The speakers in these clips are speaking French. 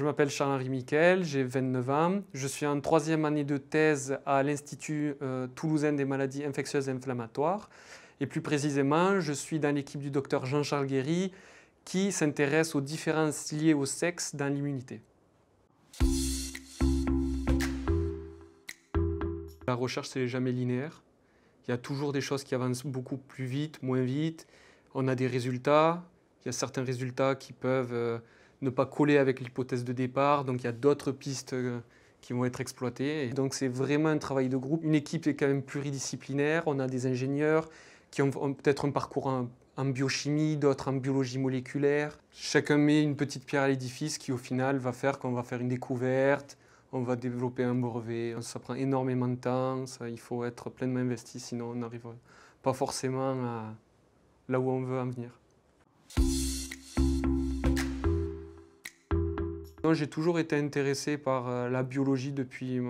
Je m'appelle Charles-Henri Miquel, j'ai 29 ans. Je suis en troisième année de thèse à l'Institut euh, toulousain des maladies infectieuses et inflammatoires. Et plus précisément, je suis dans l'équipe du docteur Jean-Charles Guéry qui s'intéresse aux différences liées au sexe dans l'immunité. La recherche, c'est jamais linéaire. Il y a toujours des choses qui avancent beaucoup plus vite, moins vite. On a des résultats. Il y a certains résultats qui peuvent... Euh, ne pas coller avec l'hypothèse de départ. Donc il y a d'autres pistes euh, qui vont être exploitées. Et donc c'est vraiment un travail de groupe. Une équipe est quand même pluridisciplinaire. On a des ingénieurs qui ont, peut-être un parcours en, biochimie, d'autres en biologie moléculaire. Chacun met une petite pierre à l'édifice qui au final va faire qu'on va faire une découverte, on va développer un brevet. Ça prend énormément de temps, il faut être pleinement investi, sinon on n'arrive pas forcément là où on veut en venir. j'ai toujours été intéressé par euh, la biologie depuis,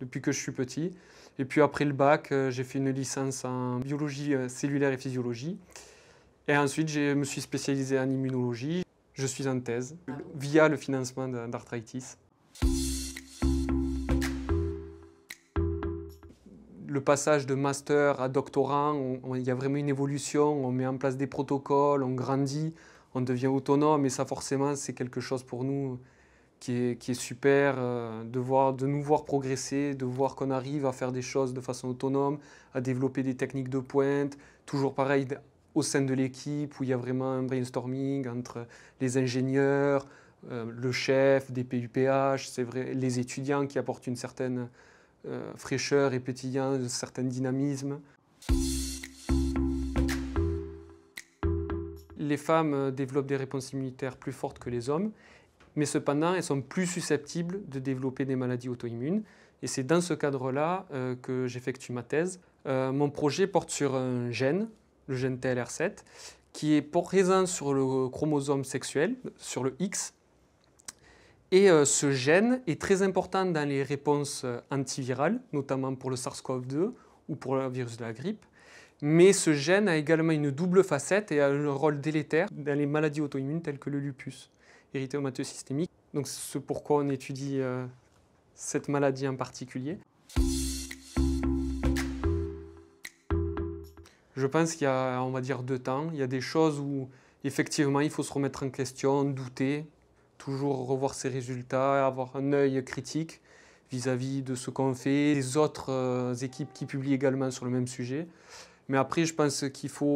depuis que je suis petit. Et puis après le bac, euh, j'ai fait une licence en biologie euh, cellulaire et physiologie. Et ensuite, je me suis spécialisé en immunologie. Je suis en thèse via le financement d'Arthritis. le passage de master à doctorat, il y a vraiment une évolution, on met en place des protocoles, on grandit on devient autonome et ça forcément c'est quelque chose pour nous qui est, super, euh, de, voir, de nous voir progresser, de voir qu'on arrive à faire des choses de façon autonome, à développer des techniques de pointe, toujours pareil au sein de l'équipe où il y a vraiment un brainstorming entre les ingénieurs, euh, le chef des PUPH, c'est vrai, les étudiants qui apportent une certaine euh, fraîcheur et pétillant, un certain dynamisme. les femmes euh, développent des réponses immunitaires plus fortes que les hommes, mais cependant, elles sont plus susceptibles de développer des maladies auto-immunes. Et c'est dans ce cadre-là euh, que j'effectue ma thèse. Euh, mon projet porte sur un gène, le gène TLR7, qui est présent sur le chromosome sexuel, sur le X. Et ce gène est très important dans les réponses antivirales, notamment pour le SARS-CoV-2 ou pour le virus de la grippe. Mais ce gène a également une double facette et a un rôle délétère dans les maladies auto-immunes telles que le lupus, érythémateux systémique. Donc c'est pourquoi on étudie euh, cette maladie en particulier. Je pense qu'il y a, on va dire, deux temps. Il y a des choses où, effectivement, il faut se remettre en question, douter, toujours revoir ses résultats, avoir un œil critique vis-à-vis de ce qu'on fait, les autres euh, équipes qui publient également sur le même sujet. Mais après, je pense qu'il faut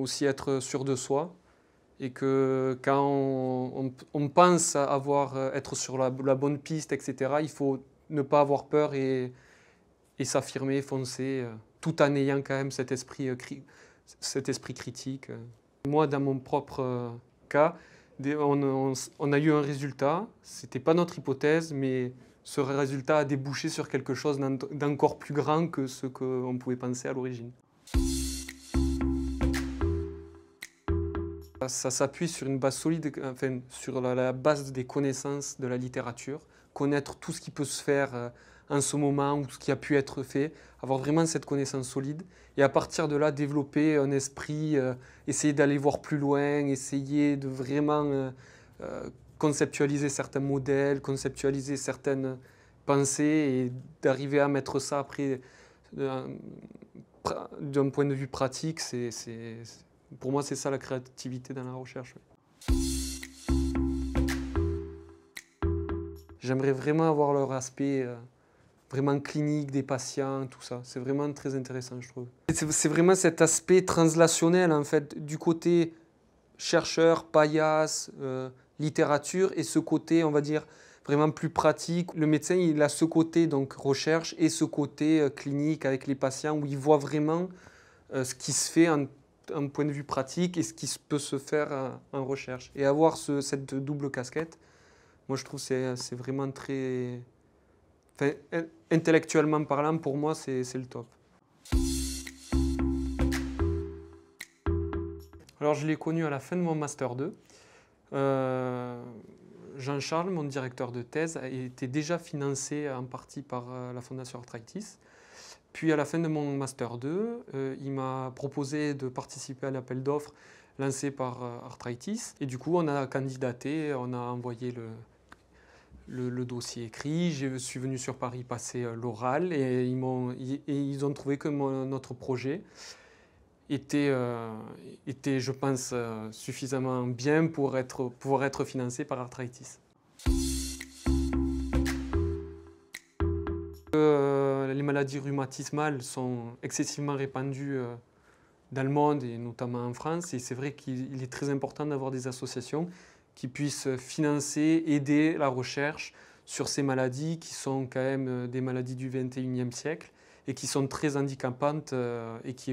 aussi être sûr de soi et que quand on, pense avoir, euh, être sur la, bonne piste, etc., il faut ne pas avoir peur et, et s'affirmer, foncer, euh, tout en ayant quand même cet esprit, euh, cet esprit critique. Moi, dans mon propre cas, on, on, a eu un résultat, ce n'était pas notre hypothèse, mais ce résultat a débouché sur quelque chose d'encore plus grand que ce qu'on pouvait penser à l'origine. Ça s'appuie sur une base solide, sur la, base des connaissances de la littérature, connaître tout ce qui peut se faire euh, en ce moment ou ce qui a pu être fait, avoir vraiment cette connaissance solide et à partir de là développer un esprit, euh, essayer d'aller voir plus loin, essayer de vraiment euh, conceptualiser certains modèles, conceptualiser certaines pensées et d'arriver à mettre ça après d'un point de vue pratique, c'est pour moi, c'est ça la créativité dans la recherche. J'aimerais vraiment avoir leur aspect euh, vraiment clinique des patients, tout ça. C'est vraiment très intéressant, je trouve. C'est vraiment cet aspect translationnel, en fait, du côté chercheur, paillasse, euh, littérature, et ce côté, on va dire, vraiment plus pratique. Le médecin, il a ce côté donc recherche et ce côté euh, clinique avec les patients où il voit vraiment ce qui se fait en un point de vue pratique et ce qui peut se faire en recherche. Et avoir cette double casquette, moi je trouve que c'est vraiment très... intellectuellement parlant, pour moi, c'est le top. Alors je l'ai connu à la fin de mon Master 2. Euh, Jean-Charles, mon directeur de thèse, était déjà financé en partie par euh, la Fondation Arthritis. Puis à la fin de mon Master 2, euh, il m'a proposé de participer à l'appel d'offres lancé par euh, Arthritis. Et du coup, on a candidaté, on a envoyé le, dossier écrit, je suis venu sur Paris passer euh, l'oral et ils, ont, trouvé que notre projet était, je pense, suffisamment bien pour être, pouvoir être financé par Arthritis. maladies rhumatismales sont excessivement répandues euh, dans le monde et notamment en France. Et c'est vrai qu'il est très important d'avoir des associations qui puissent financer, aider la recherche sur ces maladies qui sont quand même euh, des maladies du 21e siècle et qui sont très handicapantes euh, et qui,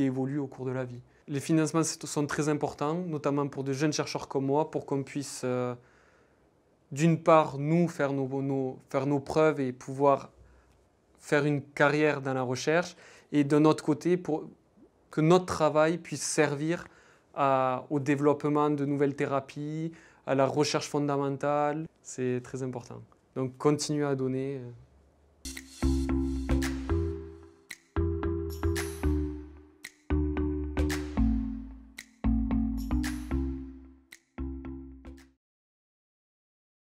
évoluent, au cours de la vie. Les financements sont très importants, notamment pour de jeunes chercheurs comme moi, pour qu'on puisse, d'une part, nous, faire nos, faire nos preuves et pouvoir faire une carrière dans la recherche et de notre côté pour que notre travail puisse servir au développement de nouvelles thérapies, à la recherche fondamentale. C'est très important. Donc continuez à donner. Euh,